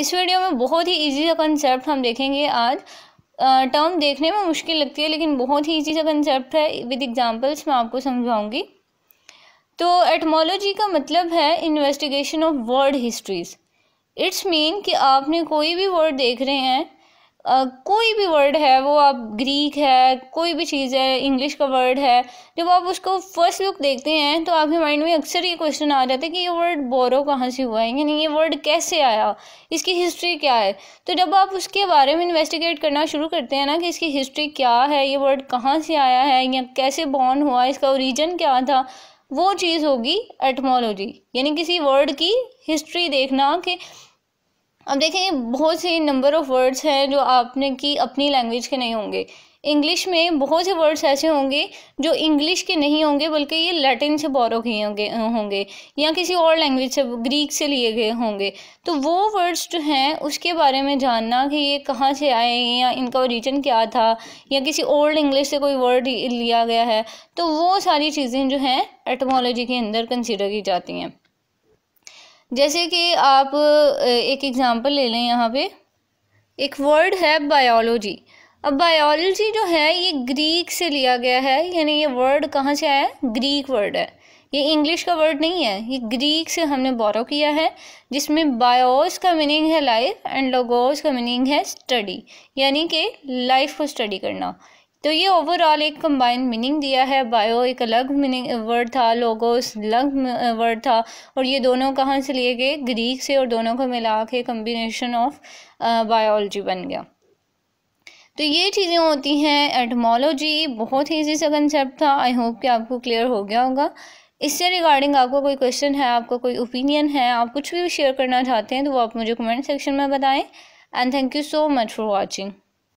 इस वीडियो में बहुत ही इजी सा कंसेप्ट हम देखेंगे आज टर्म देखने में मुश्किल लगती है लेकिन बहुत ही इजी सा कंसेप्ट है विद एग्जांपल्स मैं आपको समझाऊंगी तो एटमोलॉजी का मतलब है investigation of word histories it's mean कि आपने कोई भी वर्ड देख रहे हैं Uh, कोई भी वर्ड है वो आप ग्रीक है कोई भी चीज़ है इंग्लिश का वर्ड है जब आप उसको फर्स्ट लुक देखते हैं तो आपके माइंड में अक्सर ये क्वेश्चन आ जाता है कि ये वर्ड बोरो कहाँ से हुआ है यानी ये वर्ड कैसे आया इसकी हिस्ट्री क्या है तो जब आप उसके बारे में इन्वेस्टिगेट करना शुरू करते हैं ना कि इसकी हिस्ट्री क्या है ये वर्ड कहाँ से आया है या कैसे बॉर्न हुआ इसका ओरिजन क्या था वो चीज़ होगी एटमोलॉजी यानी किसी वर्ड की हिस्ट्री देखना कि अब देखें बहुत से नंबर ऑफ़ वर्ड्स हैं जो आपने की अपनी लैंग्वेज के नहीं होंगे इंग्लिश में बहुत से वर्ड्स ऐसे होंगे जो इंग्लिश के नहीं होंगे बल्कि ये लैटिन से बोरो किए होंगे होंगे या किसी और लैंग्वेज से ग्रीक से लिए गए होंगे तो वो वर्ड्स जो हैं उसके बारे में जानना कि ये कहाँ से आए या इनका ओरिजिन क्या था या किसी ओल्ड इंग्लिश से कोई वर्ड लिया गया है तो वो सारी चीज़ें जो हैं एटमोलॉजी के अंदर कंसिडर की जाती हैं जैसे कि आप एक एग्ज़ाम्पल ले लें यहाँ पे एक वर्ड है बायोलॉजी अब बायोलॉजी जो है ये ग्रीक से लिया गया है यानी ये वर्ड कहाँ से आया है ग्रीक वर्ड है ये इंग्लिश का वर्ड नहीं है ये ग्रीक से हमने बोरो किया है जिसमें बायोस का मीनिंग है लाइफ एंड लोगोस का मीनिंग है स्टडी यानी कि लाइफ को स्टडी करना तो ये ओवरऑल एक कंबाइंड मीनिंग दिया है बायो एक अलग मीनिंग वर्ड uh, था लोगोस अलग वर्ड uh, था और ये दोनों कहाँ से लिए गए ग्रीक से और दोनों को मिला के कम्बिनेशन ऑफ बायोलॉजी बन गया तो ये चीज़ें होती हैं एटमोलॉजी बहुत ही ईजी सा कंसेप्ट था आई होप कि आपको क्लियर हो गया होगा इससे रिगार्डिंग आपको कोई क्वेश्चन है आपको कोई ओपिनियन है आप कुछ भी शेयर करना चाहते हैं तो वो आप मुझे कमेंट सेक्शन में बताएं and thank you so much for watching